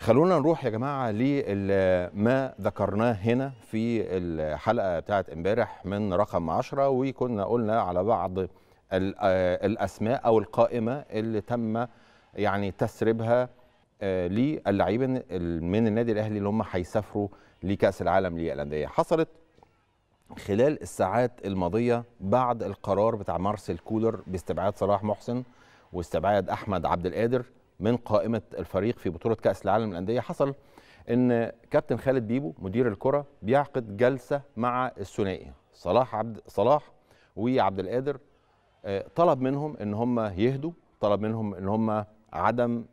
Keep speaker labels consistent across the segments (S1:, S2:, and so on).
S1: خلونا نروح يا جماعه لما ذكرناه هنا في الحلقه بتاعت امبارح من رقم 10 وكنا قلنا على بعض آه، الاسماء او القائمه اللي تم يعني تسريبها آه، للاعيبه من النادي الاهلي اللي هم هيسافروا لكاس العالم للانديه حصلت خلال الساعات الماضيه بعد القرار بتاع مارسيل كولر باستبعاد صلاح محسن واستبعاد احمد عبد القادر من قائمه الفريق في بطوله كاس العالم للانديه حصل ان كابتن خالد بيبو مدير الكره بيعقد جلسه مع الثنائي صلاح عبد صلاح وعبد القادر آه، طلب منهم ان هم يهدوا طلب منهم ان هم عدم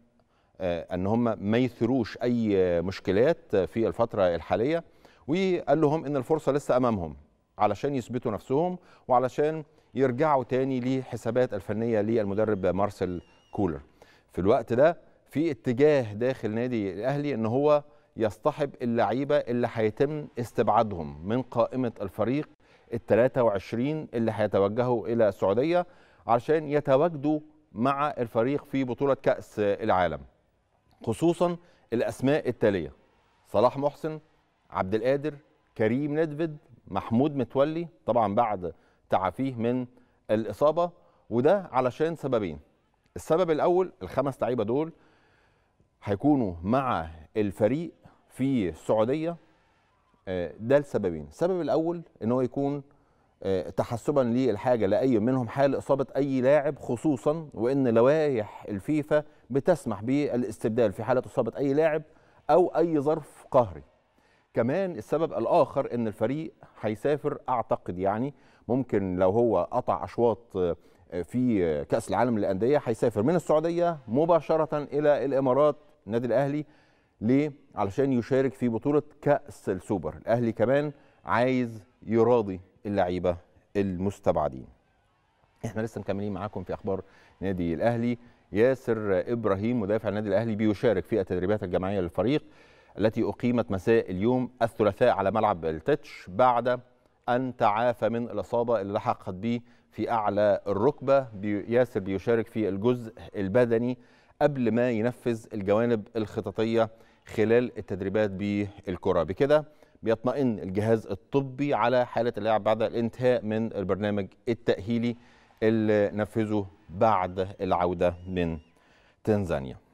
S1: آه، ان هم ما يثيروش اي مشكلات في الفتره الحاليه وقال لهم ان الفرصه لسه امامهم علشان يثبتوا نفسهم وعلشان يرجعوا تاني لحسابات الفنيه للمدرب مارسيل كولر في الوقت ده في اتجاه داخل نادي الاهلي ان هو يصطحب اللعيبه اللي هيتم استبعادهم من قائمه الفريق ال 23 اللي هيتوجهوا الى السعوديه علشان يتواجدوا مع الفريق في بطوله كاس العالم خصوصا الاسماء التاليه صلاح محسن عبد القادر كريم ندفد محمود متولي طبعا بعد تعافيه من الاصابه وده علشان سببين السبب الاول الخمس لعيبه دول هيكونوا مع الفريق في السعوديه آه، ده لسببين السبب الاول ان هو يكون آه، تحسبا للحاجه لاي منهم حال اصابه اي لاعب خصوصا وان لوائح الفيفا بتسمح بالاستبدال في حاله اصابه اي لاعب او اي ظرف قهري كمان السبب الاخر ان الفريق هيسافر اعتقد يعني ممكن لو هو قطع اشواط آه، في كاس العالم للانديه هيسافر من السعوديه مباشره الى الامارات النادي الاهلي ليه علشان يشارك في بطوله كاس السوبر الاهلي كمان عايز يراضي اللعيبه المستبعدين احنا لسه مكملين معاكم في اخبار نادي الاهلي ياسر ابراهيم مدافع النادي الاهلي بيشارك في التدريبات الجماعيه للفريق التي أقيمت مساء اليوم الثلاثاء على ملعب التتش بعد أن تعافى من الإصابة اللي لحقت به في أعلى الركبة ياسر بيشارك في الجزء البدني قبل ما ينفذ الجوانب الخططية خلال التدريبات بالكرة بكده بيطمئن الجهاز الطبي على حالة اللاعب بعد الانتهاء من البرنامج التأهيلي اللي نفذه بعد العودة من تنزانيا